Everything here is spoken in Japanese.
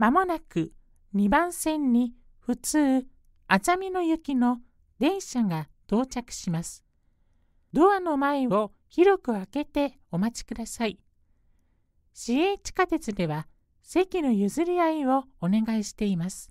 まもなく2番線に普通熱海の雪の電車が到着します。ドアの前を広く開けてお待ちください。市営地下鉄では席の譲り合いをお願いしています。